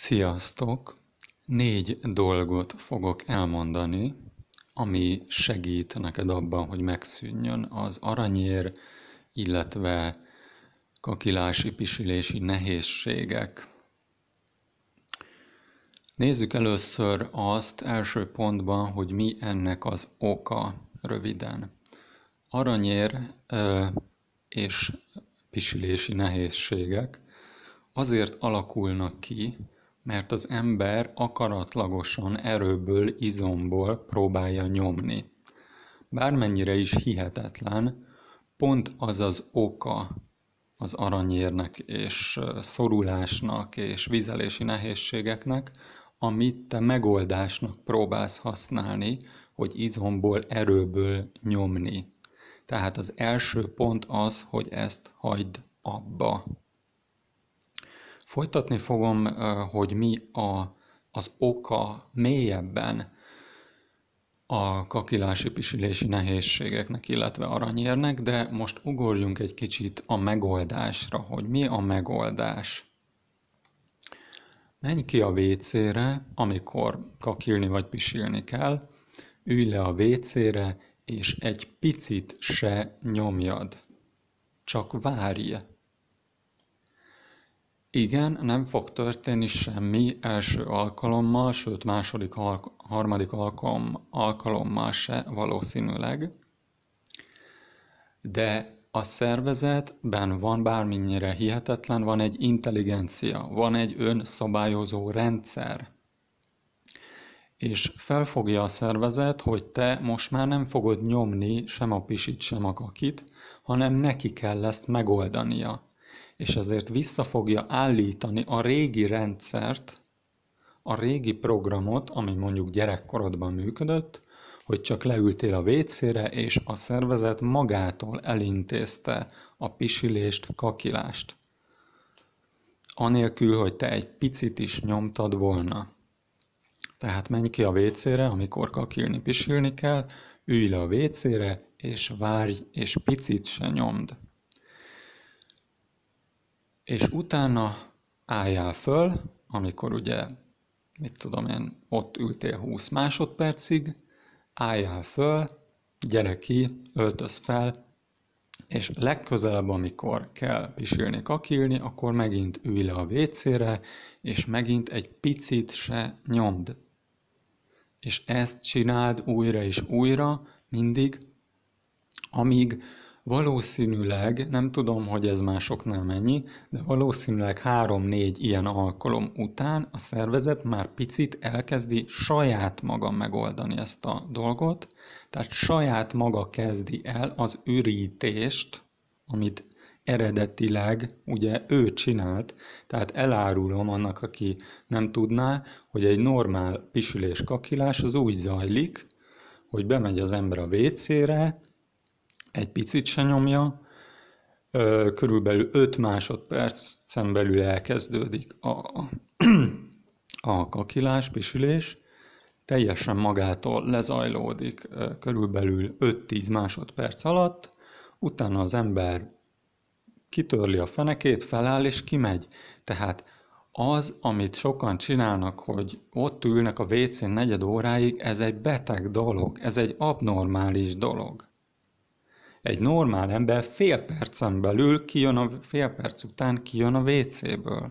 Sziasztok! Négy dolgot fogok elmondani, ami segít neked abban, hogy megszűnjön az aranyér, illetve kakilási, pisilési nehézségek. Nézzük először azt első pontban, hogy mi ennek az oka röviden. Aranyér ö, és pisilési nehézségek azért alakulnak ki, mert az ember akaratlagosan erőből, izomból próbálja nyomni. Bármennyire is hihetetlen, pont az az oka az aranyérnek és szorulásnak és vizelési nehézségeknek, amit te megoldásnak próbálsz használni, hogy izomból, erőből nyomni. Tehát az első pont az, hogy ezt hagyd abba. Folytatni fogom, hogy mi a, az oka mélyebben a kakilási pisilési nehézségeknek, illetve aranyérnek, de most ugorjunk egy kicsit a megoldásra, hogy mi a megoldás. Menj ki a WC-re, amikor kakilni vagy pisilni kell, ülj le a WC-re, és egy picit se nyomjad. Csak várj. Igen, nem fog történni semmi első alkalommal, sőt második, harmadik alkalom, alkalommal se valószínűleg, de a szervezetben van bármennyire hihetetlen, van egy intelligencia, van egy önszabályozó rendszer, és felfogja a szervezet, hogy te most már nem fogod nyomni sem a pisit, sem a kakit, hanem neki kell ezt megoldania és ezért vissza fogja állítani a régi rendszert, a régi programot, ami mondjuk gyerekkorodban működött, hogy csak leültél a vécére, és a szervezet magától elintézte a pisilést, kakilást. Anélkül, hogy te egy picit is nyomtad volna. Tehát menj ki a vécére, amikor kakilni, pisilni kell, ülj le a vécére, és várj, és picit se nyomd és utána álljál föl, amikor ugye, mit tudom én, ott ültél 20 másodpercig, álljál föl, gyere ki, öltöz fel, és legközelebb, amikor kell pisilni, kakilni, akkor megint ülj le a WC-re, és megint egy picit se nyomd. És ezt csináld újra és újra, mindig, amíg Valószínűleg, nem tudom, hogy ez másoknál mennyi, de valószínűleg 3-4 ilyen alkalom után a szervezet már picit elkezdi saját maga megoldani ezt a dolgot, tehát saját maga kezdi el az ürítést, amit eredetileg ugye ő csinált, tehát elárulom annak, aki nem tudná, hogy egy normál pisülés kakilás az úgy zajlik, hogy bemegy az ember a WC-re, egy picit se nyomja, körülbelül 5 másodpercen belül elkezdődik a, a kakilás, pisilés, teljesen magától lezajlódik körülbelül 5-10 másodperc alatt, utána az ember kitörli a fenekét, feláll és kimegy. Tehát az, amit sokan csinálnak, hogy ott ülnek a WC negyed óráig, ez egy beteg dolog, ez egy abnormális dolog. Egy normál ember fél percen belül kijön a, fél perc után kijön a WC-ből.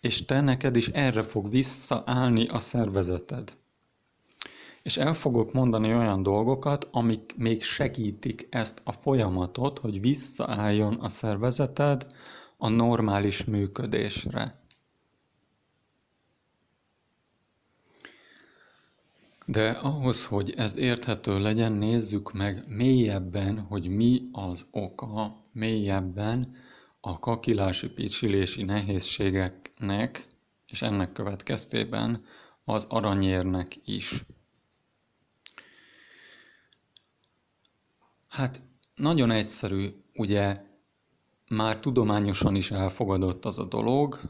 És te neked is erre fog visszaállni a szervezeted. És el fogok mondani olyan dolgokat, amik még segítik ezt a folyamatot, hogy visszaálljon a szervezeted a normális működésre. De ahhoz, hogy ez érthető legyen, nézzük meg mélyebben, hogy mi az oka mélyebben a kakilási picsilési nehézségeknek, és ennek következtében az aranyérnek is. Hát nagyon egyszerű, ugye már tudományosan is elfogadott az a dolog,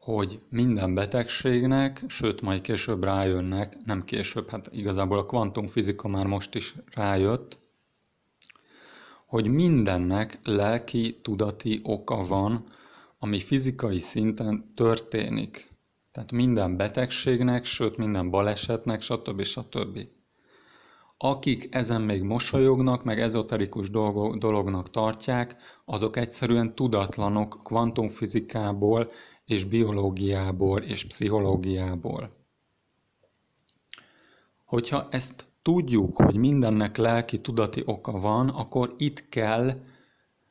hogy minden betegségnek, sőt majd később rájönnek, nem később, hát igazából a kvantumfizika már most is rájött, hogy mindennek lelki, tudati oka van, ami fizikai szinten történik. Tehát minden betegségnek, sőt minden balesetnek, stb. stb. Akik ezen még mosolyognak, meg ezoterikus dolognak tartják, azok egyszerűen tudatlanok kvantumfizikából és biológiából és pszichológiából. Hogyha ezt tudjuk, hogy mindennek lelki tudati oka van, akkor itt kell,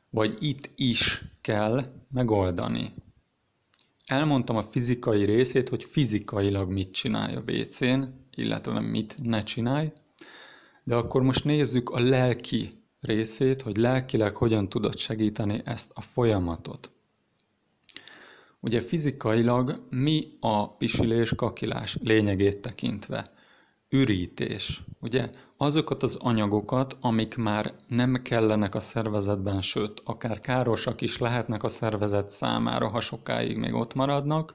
vagy itt is kell megoldani. Elmondtam a fizikai részét, hogy fizikailag mit csinálj a WC-n, illetve mit ne csinálj, de akkor most nézzük a lelki részét, hogy lelkileg hogyan tudod segíteni ezt a folyamatot. Ugye fizikailag mi a pisilés, kakilás lényegét tekintve? Ürítés. Ugye azokat az anyagokat, amik már nem kellenek a szervezetben, sőt, akár károsak is lehetnek a szervezet számára, ha sokáig még ott maradnak,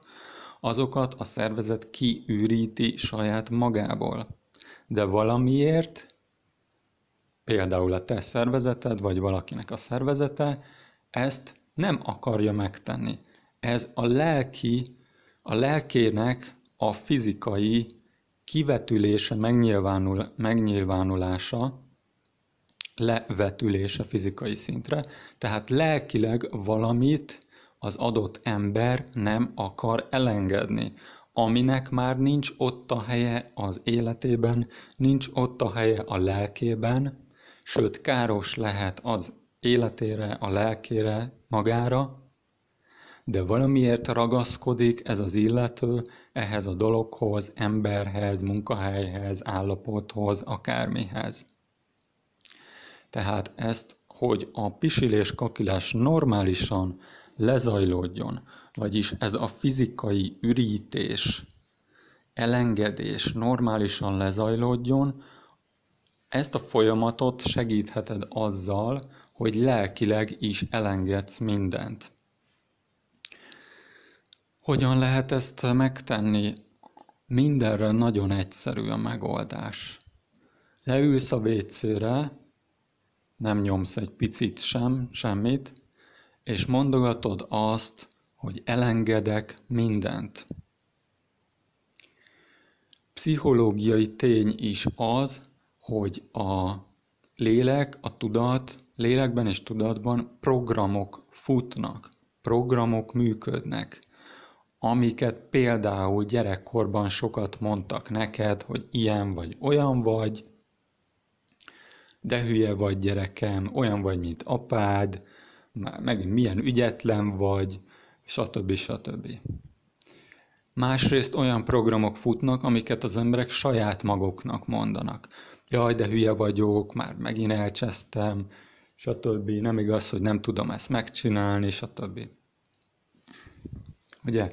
azokat a szervezet kiüríti saját magából. De valamiért, például a te szervezeted, vagy valakinek a szervezete, ezt nem akarja megtenni ez a lelki, a lelkének a fizikai kivetülése, megnyilvánul, megnyilvánulása, levetülése fizikai szintre. Tehát lelkileg valamit az adott ember nem akar elengedni, aminek már nincs ott a helye az életében, nincs ott a helye a lelkében, sőt káros lehet az életére, a lelkére, magára, de valamiért ragaszkodik ez az illető ehhez a dologhoz, emberhez, munkahelyhez, állapothoz, akármihez. Tehát ezt, hogy a pisilés kakilás normálisan lezajlódjon, vagyis ez a fizikai ürítés, elengedés normálisan lezajlódjon, ezt a folyamatot segítheted azzal, hogy lelkileg is elengedsz mindent. Hogyan lehet ezt megtenni? Mindenre nagyon egyszerű a megoldás. Leülsz a vécére, nem nyomsz egy picit sem, semmit, és mondogatod azt, hogy elengedek mindent. Pszichológiai tény is az, hogy a lélek, a tudat, lélekben és tudatban programok futnak, programok működnek amiket például gyerekkorban sokat mondtak neked, hogy ilyen vagy olyan vagy, de hülye vagy gyerekem, olyan vagy, mint apád, megint milyen ügyetlen vagy, stb. stb. Másrészt olyan programok futnak, amiket az emberek saját maguknak mondanak. Jaj, de hülye vagyok, már megint elcsesztem, stb. Nem igaz, hogy nem tudom ezt megcsinálni, stb. Ugye?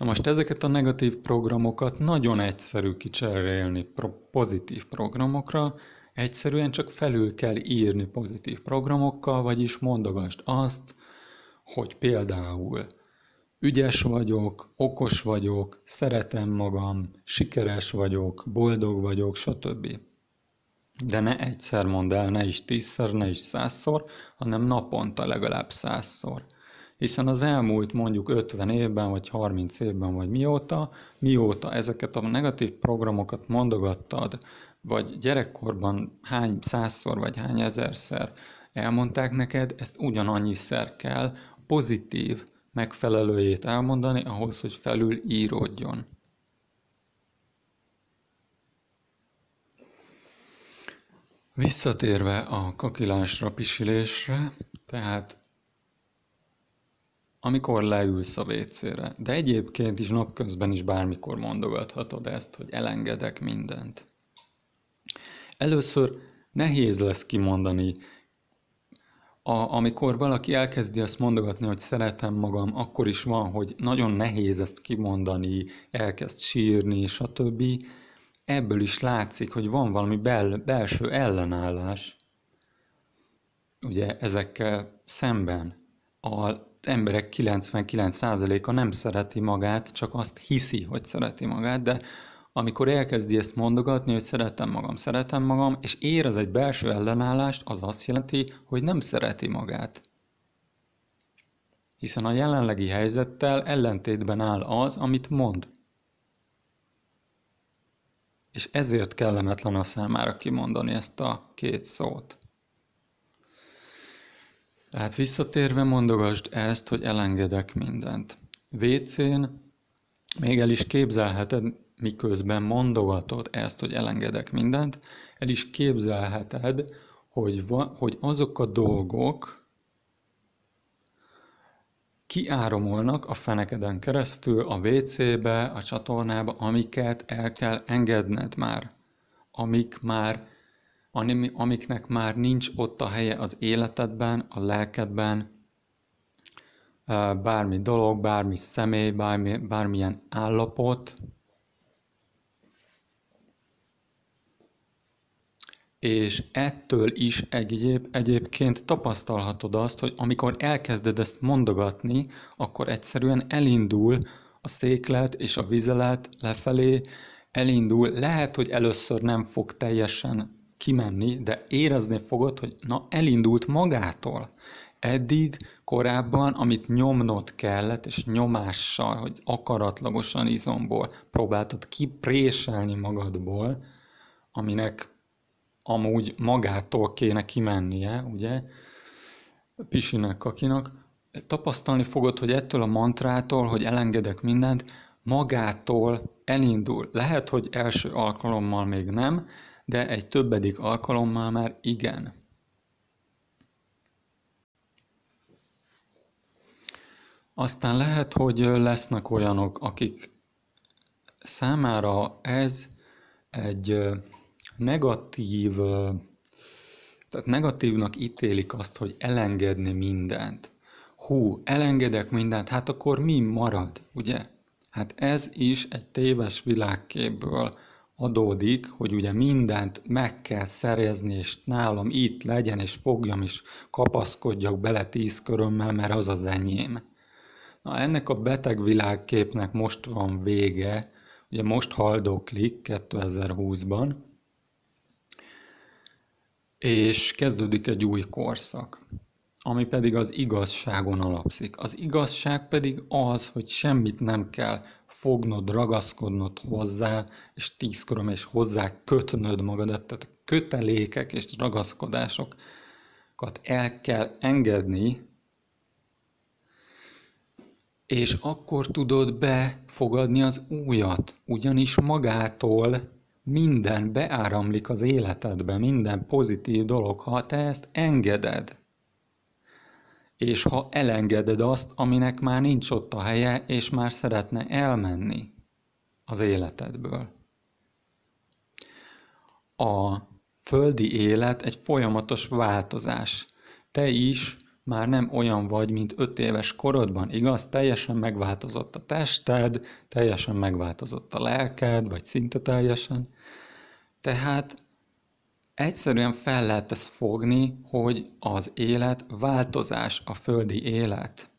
Na most ezeket a negatív programokat nagyon egyszerű kicserélni pozitív programokra, egyszerűen csak felül kell írni pozitív programokkal, vagyis mondogast azt, hogy például ügyes vagyok, okos vagyok, szeretem magam, sikeres vagyok, boldog vagyok, stb. De ne egyszer mondd el, ne is tízszer, ne is százszor, hanem naponta legalább százszor hiszen az elmúlt mondjuk 50 évben, vagy 30 évben, vagy mióta, mióta ezeket a negatív programokat mondogattad, vagy gyerekkorban hány százszor, vagy hány ezerszer elmondták neked, ezt ugyanannyiszer kell pozitív megfelelőjét elmondani ahhoz, hogy felül íródjon. Visszatérve a kakilásra, pisilésre, tehát amikor leülsz a vécére, de egyébként is napközben is bármikor mondogathatod ezt, hogy elengedek mindent. Először nehéz lesz kimondani, a, amikor valaki elkezdi azt mondogatni, hogy szeretem magam, akkor is van, hogy nagyon nehéz ezt kimondani, elkezd sírni, stb. Ebből is látszik, hogy van valami bel, belső ellenállás, ugye ezekkel szemben. A emberek 99%-a nem szereti magát, csak azt hiszi, hogy szereti magát, de amikor elkezdi ezt mondogatni, hogy szeretem magam, szeretem magam, és érez egy belső ellenállást, az azt jelenti, hogy nem szereti magát. Hiszen a jelenlegi helyzettel ellentétben áll az, amit mond. És ezért kellemetlen a számára kimondani ezt a két szót. Tehát visszatérve mondogasd ezt, hogy elengedek mindent. Vécén még el is képzelheted, miközben mondogatod ezt, hogy elengedek mindent, el is képzelheted, hogy, va, hogy azok a dolgok kiáramolnak a fenekeden keresztül a WC-be, a csatornába, amiket el kell engedned már, amik már amiknek már nincs ott a helye az életedben, a lelkedben, bármi dolog, bármi személy, bármi, bármilyen állapot, és ettől is egyéb, egyébként tapasztalhatod azt, hogy amikor elkezded ezt mondogatni, akkor egyszerűen elindul a széklet és a vizelet lefelé, elindul, lehet, hogy először nem fog teljesen kimenni, de érezni fogod, hogy na elindult magától. Eddig korábban, amit nyomnod kellett, és nyomással, hogy akaratlagosan izomból próbáltad kipréselni magadból, aminek amúgy magától kéne kimennie, ugye, pisinek, kakinak, tapasztalni fogod, hogy ettől a mantrától, hogy elengedek mindent, magától elindul. Lehet, hogy első alkalommal még nem, de egy többedik alkalommal már igen. Aztán lehet, hogy lesznek olyanok, akik számára ez egy negatív, tehát negatívnak ítélik azt, hogy elengedni mindent. Hú, elengedek mindent, hát akkor mi marad, ugye? Hát ez is egy téves világképből adódik, hogy ugye mindent meg kell szerezni, és nálam itt legyen, és fogjam, és kapaszkodjak bele tíz körömmel, mert az az enyém. Na, ennek a beteg világképnek most van vége, ugye most haldoklik 2020-ban, és kezdődik egy új korszak ami pedig az igazságon alapszik. Az igazság pedig az, hogy semmit nem kell fognod, ragaszkodnod hozzá, és tízkorom, és hozzá kötnöd magadat, tehát a kötelékek és ragaszkodásokat el kell engedni, és akkor tudod befogadni az újat, ugyanis magától minden beáramlik az életedbe, minden pozitív dolog, ha te ezt engeded és ha elengeded azt, aminek már nincs ott a helye, és már szeretne elmenni az életedből. A földi élet egy folyamatos változás. Te is már nem olyan vagy, mint öt éves korodban, igaz? Teljesen megváltozott a tested, teljesen megváltozott a lelked, vagy szinte teljesen. Tehát Egyszerűen fel lehet ezt fogni, hogy az élet változás, a földi élet.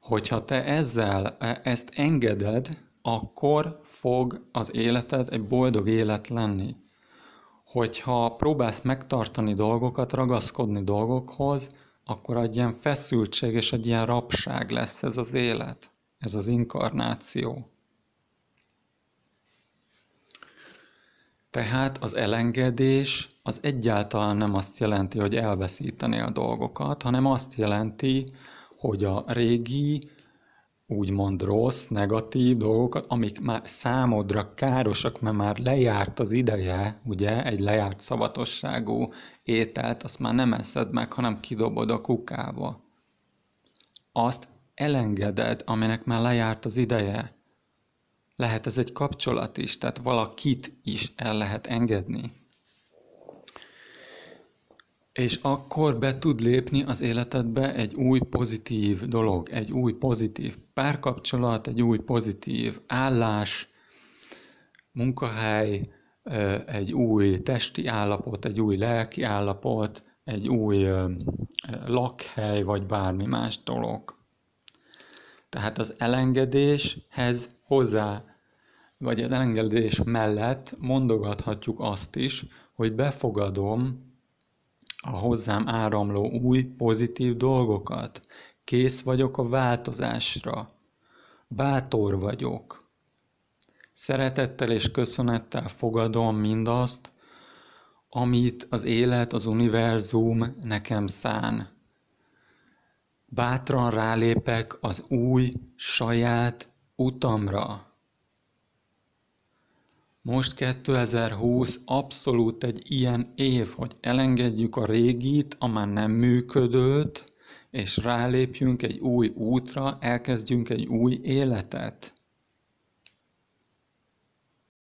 Hogyha te ezzel e, ezt engeded, akkor fog az életed egy boldog élet lenni. Hogyha próbálsz megtartani dolgokat, ragaszkodni dolgokhoz, akkor egy ilyen feszültség és egy ilyen rapság lesz ez az élet, ez az inkarnáció. Tehát az elengedés az egyáltalán nem azt jelenti, hogy elveszíteni a dolgokat, hanem azt jelenti, hogy a régi, úgymond rossz, negatív dolgokat, amik már számodra károsak, mert már lejárt az ideje, ugye, egy lejárt szavatosságú ételt, azt már nem eszed meg, hanem kidobod a kukába. Azt elengeded, aminek már lejárt az ideje lehet ez egy kapcsolat is, tehát valakit is el lehet engedni. És akkor be tud lépni az életedbe egy új pozitív dolog, egy új pozitív párkapcsolat, egy új pozitív állás, munkahely, egy új testi állapot, egy új lelki állapot, egy új lakhely, vagy bármi más dolog. Tehát az elengedéshez hozzá, vagy az elengedés mellett mondogathatjuk azt is, hogy befogadom a hozzám áramló új pozitív dolgokat. Kész vagyok a változásra. Bátor vagyok. Szeretettel és köszönettel fogadom mindazt, amit az élet, az univerzum nekem szán bátran rálépek az új, saját utamra. Most 2020 abszolút egy ilyen év, hogy elengedjük a régit, a már nem működőt, és rálépjünk egy új útra, elkezdjünk egy új életet.